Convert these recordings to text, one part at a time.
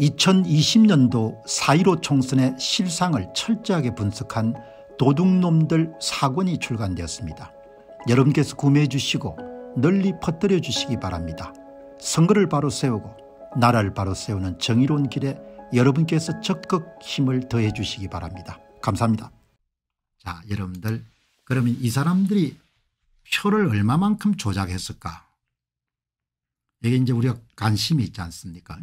2020년도 4.15 총선의 실상을 철저하게 분석한 도둑놈들 사권이 출간되었습니다. 여러분께서 구매해 주시고 널리 퍼뜨려 주시기 바랍니다. 선거를 바로 세우고 나라를 바로 세우는 정의로운 길에 여러분께서 적극 힘을 더해 주시기 바랍니다. 감사합니다. 자 여러분들 그러면 이 사람들이 표를 얼마만큼 조작했을까 이게 이제 우리가 관심이 있지 않습니까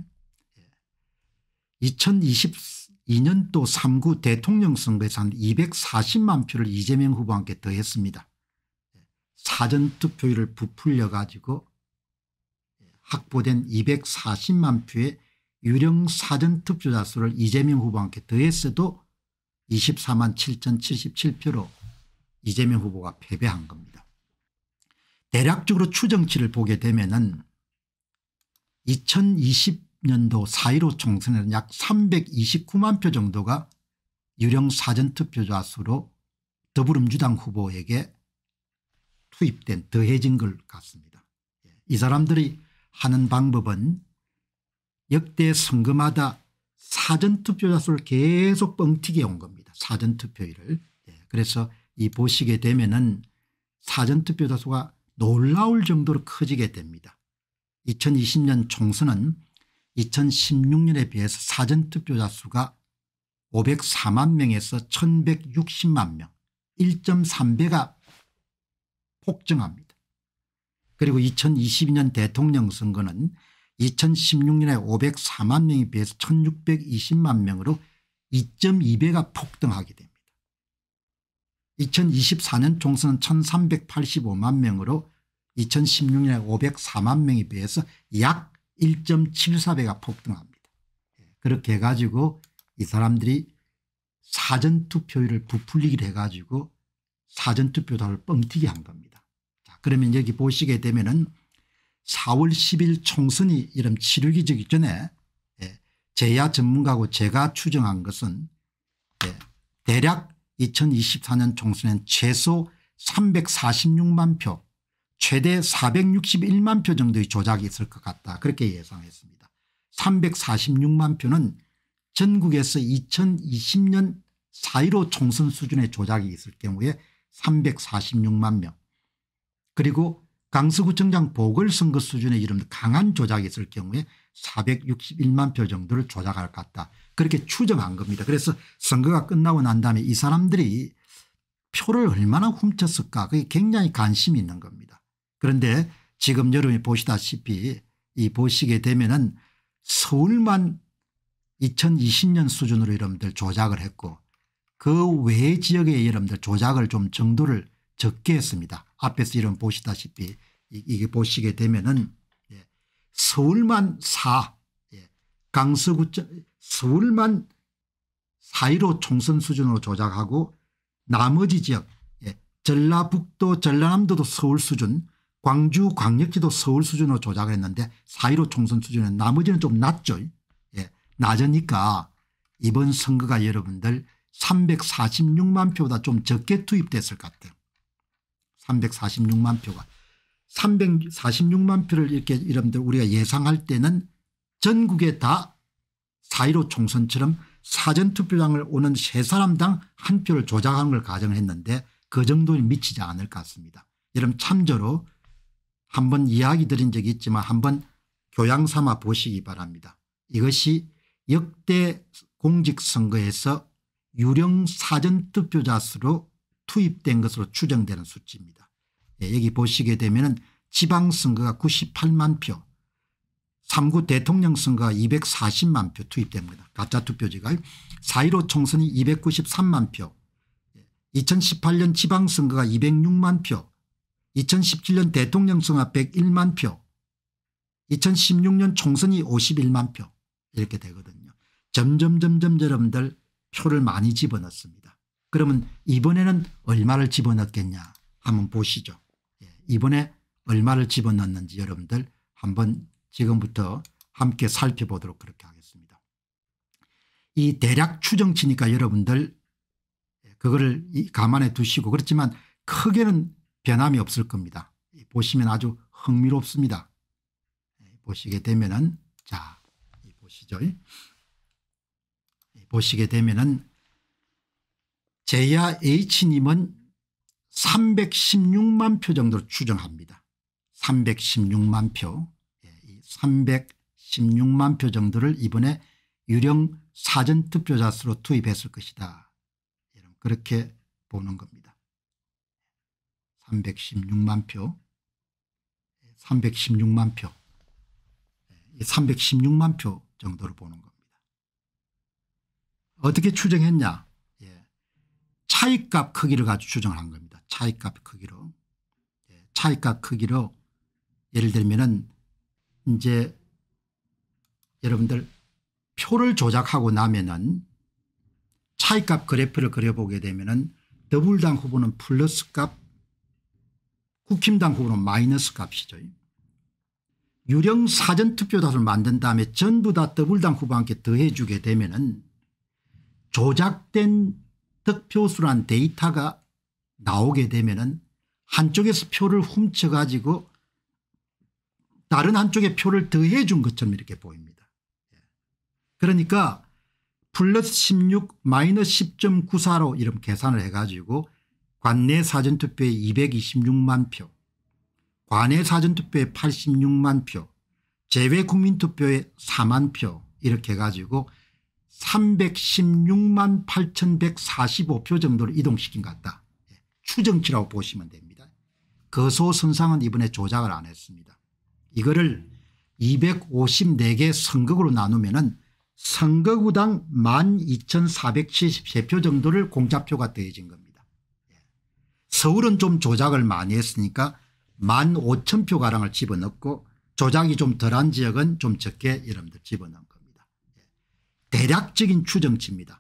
2022년도 3구 대통령 선거에서 한 240만 표를 이재명 후보한테 더했습니다. 사전투표율을 부풀려 가지고 확보된 240만 표의 유령 사전투표자 수를 이재명 후보한테 더했어도 24만 7,077표로 이재명 후보가 패배한 겁니다. 대략적으로 추정치를 보게 되면 은2020 2020년도 4.15 총선에는 약 329만 표 정도가 유령 사전투표자 수로 더불어민주당 후보에게 투입된 더해진 것 같습니다. 예, 이 사람들이 하는 방법은 역대 선거마다 사전투표자 수를 계속 뻥튀기해 온 겁니다. 사전투표율을. 예, 그래서 이 보시게 되면은 사전투표자 수가 놀라울 정도로 커지게 됩니다. 2020년 총선은 2016년에 비해서 사전투표자 수가 504만 명에서 1160만 명 1.3배가 폭증합니다. 그리고 2022년 대통령 선거는 2016년에 504만 명에 비해서 1620만 명으로 2.2배가 폭등하게 됩니다. 2024년 총선은 1385만 명으로 2016년에 504만 명에 비해서 약 1.74배가 폭등합니다. 그렇게 해가지고 이 사람들이 사전투표율을 부풀리기를 해가지고 사전투표도를 뻥튀기 한 겁니다. 자, 그러면 여기 보시게 되면은 4월 10일 총선이 이런 치르기 지기 전에 예, 제야 전문가고 제가 추정한 것은 예, 대략 2024년 총선엔 최소 346만 표 최대 461만 표 정도의 조작이 있을 것 같다 그렇게 예상했습니다. 346만 표는 전국에서 2020년 4.15 총선 수준의 조작이 있을 경우에 346만 명 그리고 강서구청장 보궐선거 수준의 이런 강한 조작이 있을 경우에 461만 표 정도를 조작할 것 같다. 그렇게 추정한 겁니다. 그래서 선거가 끝나고 난 다음에 이 사람들이 표를 얼마나 훔쳤을까 그게 굉장히 관심이 있는 겁니다. 그런데 지금 여러분이 보시다시피 이 보시게 되면은 서울만 2020년 수준으로 여러분들 조작을 했고 그 외 지역에 여러분들 조작을 좀 정도를 적게 했습니다. 앞에서 이런 보시다시피 이게 보시게 되면은 예, 서울만 4 예, 강서구청 서울만 4.15 총선 수준으로 조작하고 나머지 지역 예, 전라북도 전라남도도 서울 수준 광주 광역지도 서울 수준으로 조작을 했는데 4.15 총선 수준은 나머지는 좀 낮죠. 예. 낮으니까 이번 선거가 여러분들 346만 표보다 좀 적게 투입됐을 것 같아요. 346만 표가. 346만 표를 이렇게 여러분들 우리가 예상할 때는 전국에 다 4.15 총선처럼 사전투표장을 오는 세 사람당 한 표를 조작한 걸 가정했는데 그 정도는 미치지 않을 것 같습니다. 여러분 참조로 한번 이야기 드린 적이 있지만 한번 교양 삼아 보시기 바랍니다. 이것이 역대 공직선거에서 유령 사전투표자 수로 투입된 것으로 추정되는 수치입니다. 예, 여기 보시게 되면 지방선거가 98만 표 3구 대통령 선거가 240만 표 투입됩니다. 가짜 투표지가 4.15 총선이 293만 표 2018년 예, 지방선거가 206만 표 2017년 대통령 선거1 0만 1 표, 2016년 총선이 51만 표 이렇게 되거든요. 점점 점점 여러분들 표를 많이 집어넣습니다. 그러면 이번에는 얼마를 집어넣겠냐 한번 보시죠. 예, 이번에 얼마를 집어넣는지 여러분들 한번 지금부터 함께 살펴보도록 그렇게 하겠습니다. 이 대략 추정치니까 여러분들 예, 그거를 감안해 두시고 그렇지만 크게는 변함이 없을 겁니다. 보시면 아주 흥미롭습니다. 보시게 되면은 자 보시죠. 보시게 되면은 제야 H님은 316만 표 정도로 추정합니다. 316만 표. 316만 예, 표 정도를 이번에 유령 사전투표자 수로 투입했을 것이다. 그렇게 보는 겁니다. 316만 표, 316만 표, 316만 예, 표 정도로 보는 겁니다. 어떻게 추정했냐? 예, 차익값 크기를 가지고 추정을 한 겁니다. 차익값 크기로. 예, 차익값 크기로 예를 들면은 이제 여러분들 표를 조작하고 나면은 차익값 그래프를 그려보게 되면은 더블당 후보는 플러스 값 국힘당 후보는 마이너스 값이죠. 유령 사전투표다를 만든 다음에 전부 다 더블당 후보와 함께 더해주게 되면 은 조작된 득표수란 데이터가 나오게 되면 은 한쪽에서 표를 훔쳐가지고 다른 한쪽에 표를 더해 준 것처럼 이렇게 보입니다. 그러니까 플러스 16 마이너스 10.94로 이런 계산을 해가지고 관내 사전투표에 226만 표, 관내 사전투표에 86만 표, 제외 국민투표에 4만 표 이렇게 해가지고 316만 8145표 정도를 이동시킨 것 같다. 예, 추정치라고 보시면 됩니다. 거소선상은 이번에 조작을 안 했습니다. 이거를 254개 선거구로 나누면 은 선거구당 12,473표 정도를 공짜표가 되어진 겁니다. 서울은 좀 조작을 많이 했으니까 1만 5천 표가량을 집어넣고 조작이 좀 덜한 지역은 좀 적게 여러분들 집어넣은 겁니다. 예. 대략적인 추정치입니다.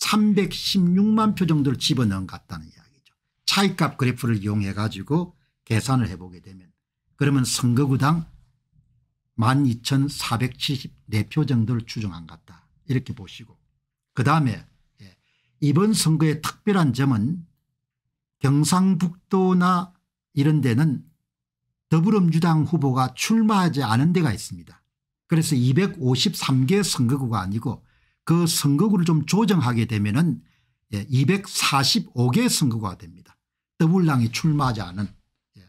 316만 표 정도를 집어넣은 것 같다는 이야기죠. 차이값 그래프를 이용해 가지고 계산을 해보게 되면 그러면 선거구당 12,474표 정도를 추정한 것 같다 이렇게 보시고 그 다음에 예, 이번 선거의 특별한 점은 경상북도나 이런 데는 더불어민주당 후보가 출마하지 않은 데가 있습니다. 그래서 253개 선거구가 아니고 그 선거구를 좀 조정하게 되면 은 245개 예, 선거구가 됩니다. 더불당이 출마하지 않은 예.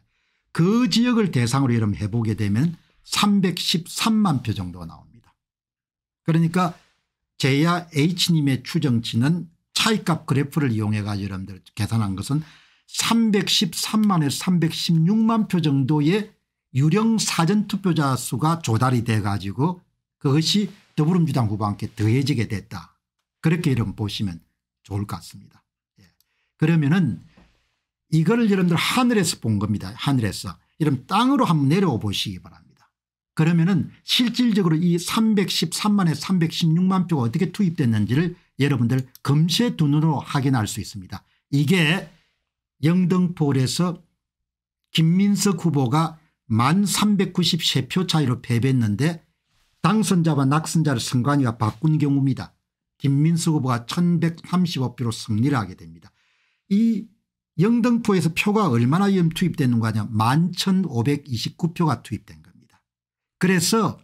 그 지역을 대상으로 이름 해보게 되면 313만 표 정도가 나옵니다. 그러니까 제야 H님의 추정치는 차이값 그래프를 이용해 가지고 여러분들 계산한 것은 313만에서 316만 표 정도의 유령 사전투표자 수가 조달이 돼 가지고 그것이 더불어민주당 후보와 함 더해지게 됐다. 그렇게 이름 보시면 좋을 것 같습니다. 예. 그러면은 이걸 여러분들 하늘에서 본 겁니다. 하늘에서. 이런 땅으로 한번 내려와 보시기 바랍니다. 그러면은 실질적으로 이 313만에 316만 표가 어떻게 투입됐는지를 여러분들 금세 두 눈으로 확인할 수 있습니다. 이게 영등포에서 김민석 후보가 1만 393표 차이로 패배했는데 당선자와 낙선자를 선관위가 바꾼 경우입니다. 김민석 후보가 1135표로 승리를 하게 됩니다. 이 영등포에서 표가 얼마나 투입되는거 하냐 11,529표가 투입된 겁니다. 그래서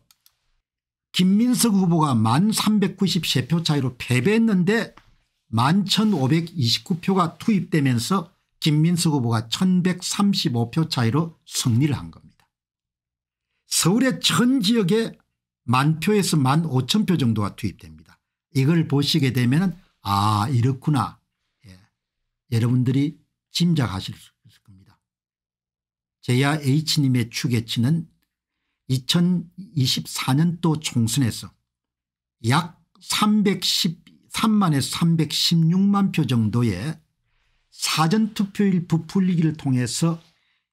김민석 후보가 1,393표 차이로 패배했는데 11,529표가 투입되면서 김민석 후보가 1135표 차이로 승리를 한 겁니다. 서울의 천 지역에 만 표에서 만 5천 표 정도가 투입됩니다. 이걸 보시게 되면 아 이렇구나 예. 여러분들이 짐작하실 수 있을 겁니다. 제야 H님의 추계치는 2024년도 총선에서 약 313만에서 316만 표 정도의 사전투표일 부풀리기를 통해서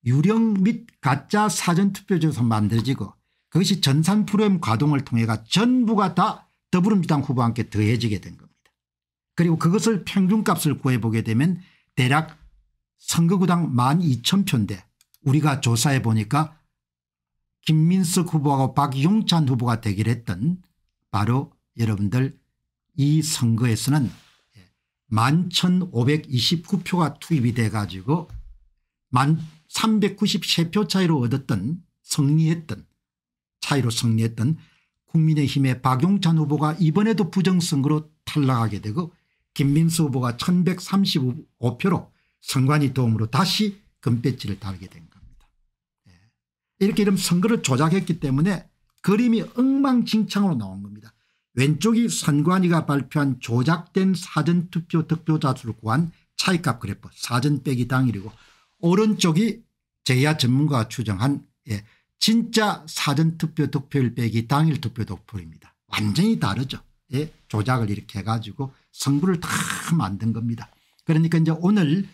유령 및 가짜 사전투표제에 만들어지고 그것이 전산 프로그램 가동을 통해가 전부가 다 더불어민주당 후보와 함께 더해지게 된 겁니다. 그리고 그것을 평균값을 구해보게 되면 대략 선거구당 12,000표인데 우리가 조사해 보니까 김민석 후보하고 박용찬 후보가 대결했던 바로 여러분들 이 선거에서는 11,529표가 투입이 돼 가지고 1,393표 차이로 얻었던 승리했던 차이로 승리했던 국민의힘의 박용찬 후보가 이번에도 부정선거로 탈락하게 되고 김민수 후보가 1135표로 선관위 도움으로 다시 금배지를 달게 된 겁니다. 예. 이렇게 이런 선거를 조작했기 때문에 그림이 엉망진창으로 나온 겁니다. 왼쪽이 선관위가 발표한 조작된 사전투표 득표자 수를 구한 차이값 그래프 사전 빼기 당일이고 오른쪽이 제야 전문가가 추정한 예, 진짜 사전투표 득표율 빼기 당일 투표 득표입니다 완전히 다르죠. 예, 조작을 이렇게 해가지고 성부를 다 만든 겁니다. 그러니까 이제 오늘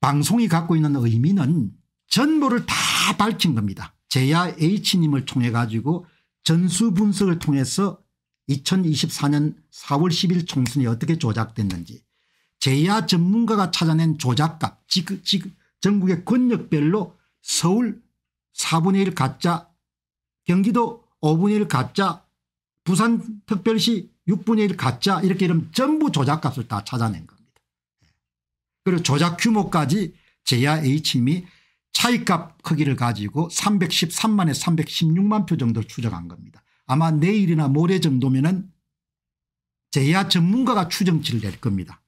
방송이 갖고 있는 의미는 전부를 다 밝힌 겁니다. 제야 H님을 통해 가지고 전수 분석을 통해서 2024년 4월 10일 총선이 어떻게 조작됐는지 제야 전문가가 찾아낸 조작값 즉, 즉 전국의 권역별로 서울 4분의 1 가짜 경기도 5분의 1 가짜 부산 특별시 6분의 1 가짜 이렇게 이러면 전부 조작값을 다 찾아낸 겁니다. 그리고 조작 규모까지 제야 H임이 차이값 크기를 가지고 313만에 316만 표정도 추적한 겁니다. 아마 내일이나 모레 정도면은 제야 전문가가 추정치를 낼 겁니다.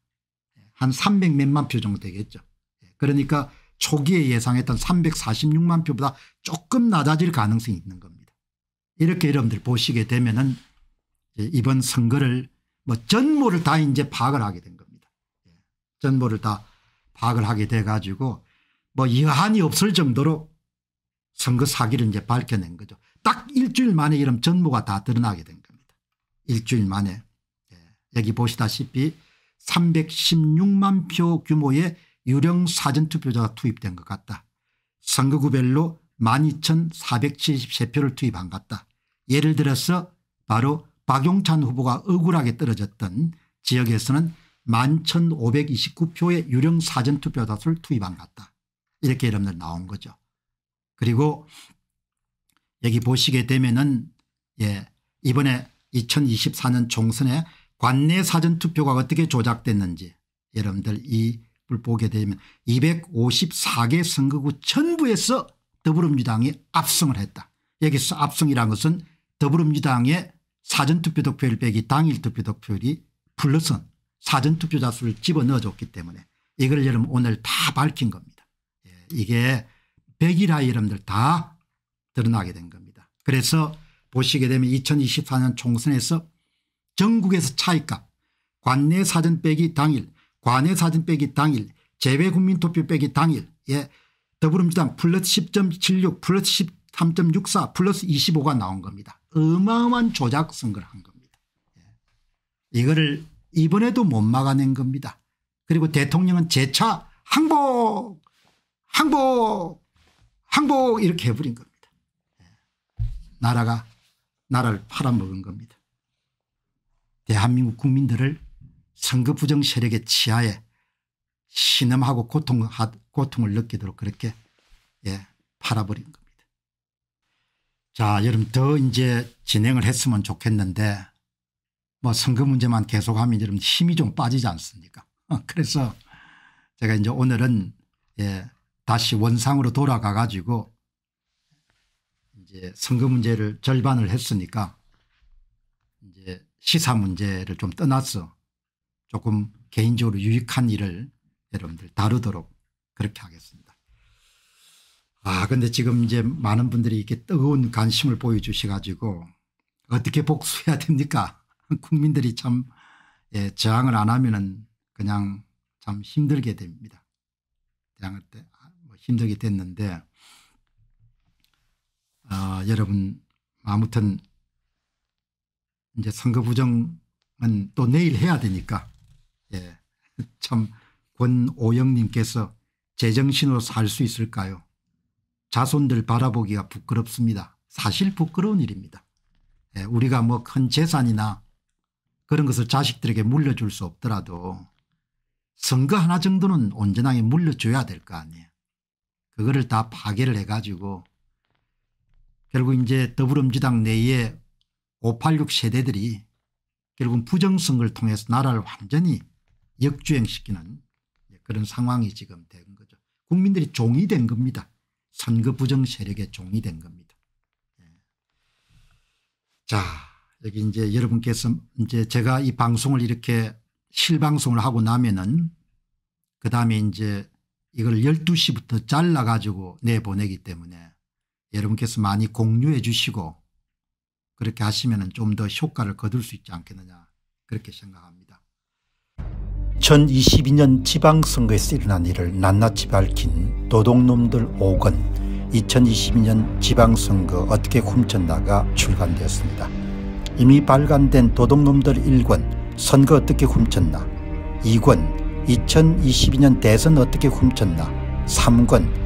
한300 몇만 표 정도 되겠죠. 그러니까 초기에 예상했던 346만 표보다 조금 낮아질 가능성이 있는 겁니다. 이렇게 여러분들 보시게 되면은 이번 선거를 뭐 전모를 다 이제 파악을 하게 된 겁니다. 전모를 다 파악을 하게 돼 가지고 뭐 여한이 없을 정도로 선거 사기를 이제 밝혀낸 거죠. 딱 일주일 만에 이런 전보가다 드러나게 된 겁니다. 일주일 만에 예. 여기 보시다시피 316만 표 규모의 유령 사전투표자가 투입된 것 같다. 선거구별로 12,473표를 투입한 것 같다. 예를 들어서 바로 박용찬 후보가 억울하게 떨어졌던 지역에서는 11,529표의 유령 사전투표자수를 투입한 것 같다. 이렇게 여러분들 나온 거죠. 그리고 여기 보시게 되면은 예 이번에 2024년 총선에 관내 사전투표가 어떻게 조작됐는지 여러분들 이불 보게 되면 254개 선거구 전부에서 더불어민주당이 압승을 했다. 여기서 압승이라는 것은 더불어민주당의 사전투표 득표율 빼기 당일 투표 득표율이 플러스 사전투표 자수를 집어넣어줬기 때문에 이걸 여러분 오늘 다 밝힌 겁니다. 예, 이게 1 0 0일라 여러분들 다 드러나게 된 겁니다. 그래서 보시게 되면 2024년 총선에서 전국에서 차이값 관내 사전 빼기 당일 관내 사전 빼기 당일 재외 국민투표 빼기 당일 예 더불어민주당 플러스 10.76 플러스 13.64 플러스 25가 나온 겁니다. 어마어마한 조작 선거를 한 겁니다. 예. 이거를 이번에도 못 막아낸 겁니다. 그리고 대통령은 재차 항복 항복 항복 이렇게 해버린 겁니다. 나라가 나라를 팔아먹은 겁니다. 대한민국 국민들을 선거 부정 세력의 치하에 신음하고 고통, 고통을 느끼도록 그렇게 예, 팔아버린 겁니다. 자 여러분 더 이제 진행을 했으면 좋겠는데 뭐 선거 문제만 계속하면 여러분 힘이 좀 빠지지 않습니까 그래서 제가 이제 오늘은 예, 다시 원상으로 돌아가 가지고 이제 선거 문제를 절반을 했으니까 이제 시사 문제를 좀 떠나서 조금 개인적으로 유익한 일을 여러분들 다루도록 그렇게 하겠습니다. 아 근데 지금 이제 많은 분들이 이렇게 뜨거운 관심을 보여주시 가지고 어떻게 복수해야 됩니까 국민들이 참 예, 저항을 안 하면은 그냥 참 힘들게 됩니다. 대항할 때 아, 뭐 힘들게 됐는데 어, 여러분 아무튼 이제 선거 부정은 또 내일 해야 되니까 예. 참 권오영님께서 제정신으로 살 수 있을까요 자손들 바라보기가 부끄럽습니다. 사실 부끄러운 일입니다. 예. 우리가 뭐 큰 재산이나 그런 것을 자식들에게 물려줄 수 없더라도 선거 하나 정도는 온전하게 물려줘야 될 거 아니에요. 그거를 다 파괴를 해가지고 결국 이제 더불어민주당 내에 586 세대들이 결국은 부정선거를 통해서 나라를 완전히 역주행시키는 그런 상황이 지금 된 거죠. 국민들이 종이 된 겁니다. 선거 부정 세력의 종이 된 겁니다. 예. 자 여기 이제 여러분께서 이제 제가 이 방송을 이렇게 실방송을 하고 나면은 그 다음에 이제 이걸 12시부터 잘라가지고 내보내기 때문에 여러분께서 많이 공유해 주시고 그렇게 하시면 좀 더 효과를 거둘 수 있지 않겠느냐 그렇게 생각합니다. 2022년 지방선거에서 일어난 일을 낱낱이 밝힌 도둑놈들 5권 2022년 지방선거 어떻게 훔쳤나가 출간되었습니다. 이미 발간된 도둑놈들 1권 선거 어떻게 훔쳤나 2권 2022년 대선 어떻게 훔쳤나 3권